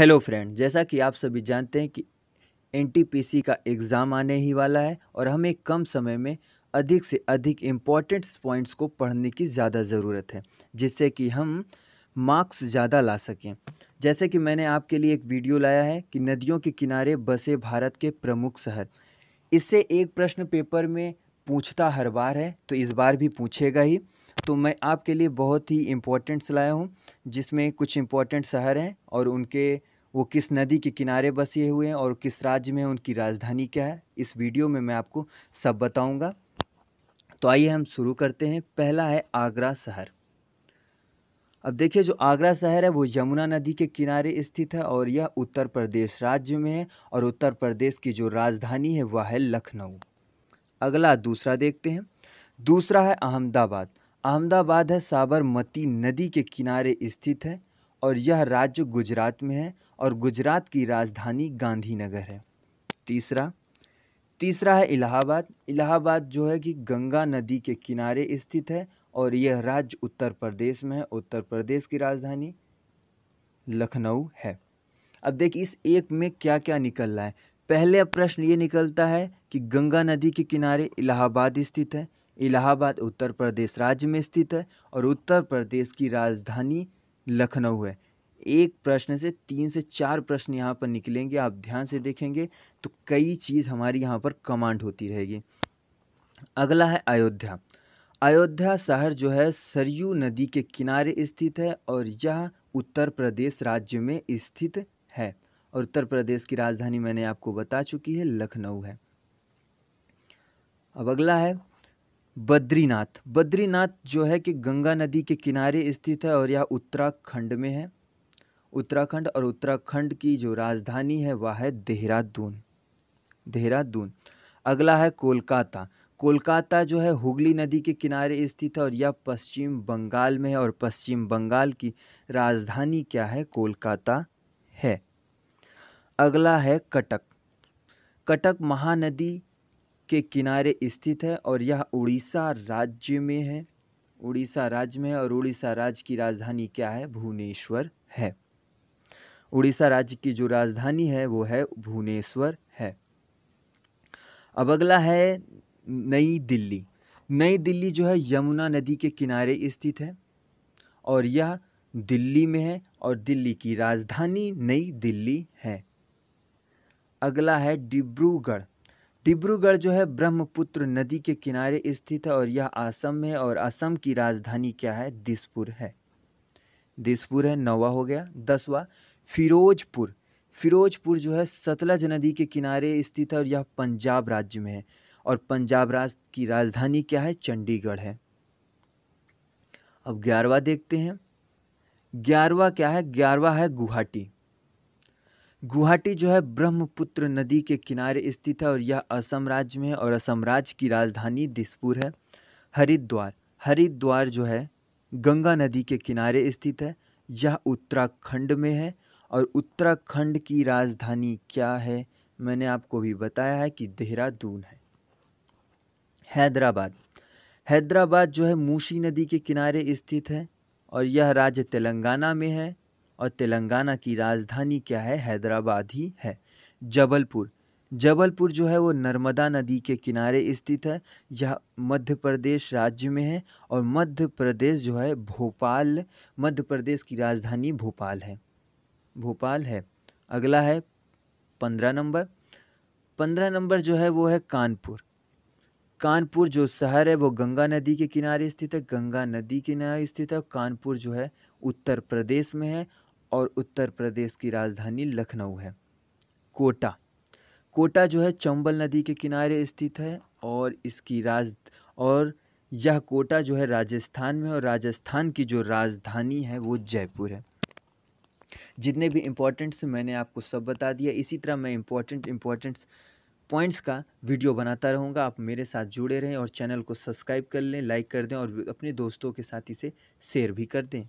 hello friend जैसा कि आप सभी जानते हैं कि एनटीपीसी का एग्ज़ाम आने ही वाला है और हमें कम समय में अधिक से अधिक इम्पॉर्टेंट्स पॉइंट्स को पढ़ने की ज़्यादा ज़रूरत है जिससे कि हम मार्क्स ज़्यादा ला सकें जैसे कि मैंने आपके लिए एक वीडियो लाया है कि नदियों के किनारे बसे भारत के प्रमुख शहर इससे एक प्रश्न पेपर में पूछता हर बार है तो इस बार भी पूछेगा ही तो मैं आपके लिए बहुत ही इम्पोर्टेंट्स लाया हूँ जिसमें कुछ इम्पोर्टेंट शहर हैं और उनके वो किस नदी के किनारे बसे हुए हैं और किस राज्य में उनकी राजधानी क्या है इस वीडियो में मैं आपको सब बताऊंगा तो आइए हम शुरू करते हैं पहला है आगरा शहर अब देखिए जो आगरा शहर है वो यमुना नदी के किनारे स्थित है और यह उत्तर प्रदेश राज्य में है और उत्तर प्रदेश की जो राजधानी है वह है लखनऊ अगला दूसरा देखते हैं दूसरा है अहमदाबाद अहमदाबाद है साबरमती नदी के किनारे स्थित है और यह राज्य गुजरात में है और गुजरात की राजधानी गांधीनगर है तीसरा तीसरा है इलाहाबाद इलाहाबाद जो है कि गंगा नदी के किनारे स्थित है और यह राज्य उत्तर प्रदेश में है उत्तर प्रदेश की राजधानी लखनऊ है अब देखिए इस एक में क्या क्या निकल रहा है पहले प्रश्न ये निकलता है कि गंगा नदी के किनारे इलाहाबाद स्थित है इलाहाबाद उत्तर प्रदेश राज्य में स्थित है और उत्तर प्रदेश की राजधानी लखनऊ है एक प्रश्न से तीन से चार प्रश्न यहाँ पर निकलेंगे आप ध्यान से देखेंगे तो कई चीज़ हमारी यहाँ पर कमांड होती रहेगी अगला है अयोध्या अयोध्या शहर जो है सरयू नदी के किनारे स्थित है और यह उत्तर प्रदेश राज्य में स्थित है और उत्तर प्रदेश की राजधानी मैंने आपको बता चुकी है लखनऊ है अब अगला है बद्रीनाथ बद्रीनाथ जो है कि गंगा नदी के किनारे स्थित है और यह उत्तराखंड में है उत्तराखंड और उत्तराखंड की जो राजधानी है वह है देहरादून देहरादून अगला है कोलकाता कोलकाता जो है हुगली नदी के किनारे स्थित है और यह पश्चिम बंगाल में है और पश्चिम बंगाल की राजधानी क्या है कोलकाता है अगला है कटक कटक महानदी के किनारे स्थित है और यह उड़ीसा राज्य में है उड़ीसा राज्य में है और उड़ीसा राज्य की राजधानी क्या है भुवनेश्वर है उड़ीसा राज्य की जो राजधानी है वो है भुवनेश्वर है अब अगला है नई दिल्ली नई दिल्ली जो है यमुना नदी के किनारे स्थित है और यह दिल्ली में है और दिल्ली की राजधानी नई दिल्ली है अगला है डिब्रूगढ़ डिब्रूगढ़ जो है ब्रह्मपुत्र नदी के किनारे स्थित है और यह असम में और असम की राजधानी क्या है दिसपुर है दिसपुर है नौवा हो गया दसवा फिरोजपुर फिरोजपुर जो है सतलज नदी के किनारे स्थित है और यह पंजाब राज्य में है और पंजाब राज की राजधानी क्या है चंडीगढ़ है अब ग्यारहवा देखते हैं ग्यारहवा क्या है ग्यारहवा है गुवाहाटी गुवाहाटी जो है ब्रह्मपुत्र नदी के किनारे स्थित है और यह असम राज्य में है और असम राज्य की राजधानी दिसपुर है हरिद्वार हरिद्वार जो है गंगा नदी के किनारे स्थित है यह उत्तराखंड में है और उत्तराखंड की राजधानी क्या है मैंने आपको भी बताया है कि देहरादून है हैदराबाद हैदराबाद जो है मूसी नदी के किनारे स्थित है और यह राज्य तेलंगाना में है और तेलंगाना की राजधानी क्या है हैदराबाद ही है जबलपुर जबलपुर जो है वो नर्मदा नदी के किनारे स्थित है यह मध्य प्रदेश राज्य में है और मध्य प्रदेश जो है भोपाल मध्य प्रदेश की राजधानी भोपाल है भोपाल है अगला है पंद्रह नंबर पंद्रह नंबर जो है वो है कानपुर कानपुर जो शहर है वो गंगा नदी के किनारे स्थित है गंगा नदी के किनारे स्थित है कानपुर जो है उत्तर प्रदेश में है और उत्तर प्रदेश की राजधानी लखनऊ है कोटा कोटा जो है चंबल नदी के किनारे स्थित है और इसकी राज और यह कोटा जो है राजस्थान में और राजस्थान की जो राजधानी है वो जयपुर है जितने भी इम्पोर्टेंट्स मैंने आपको सब बता दिया इसी तरह मैं इम्पोर्टेंट इम्पोर्टेंट्स पॉइंट्स का वीडियो बनाता रहूँगा आप मेरे साथ जुड़े रहें और चैनल को सब्सक्राइब कर लें लाइक कर दें और अपने दोस्तों के साथ इसे शेयर भी कर दें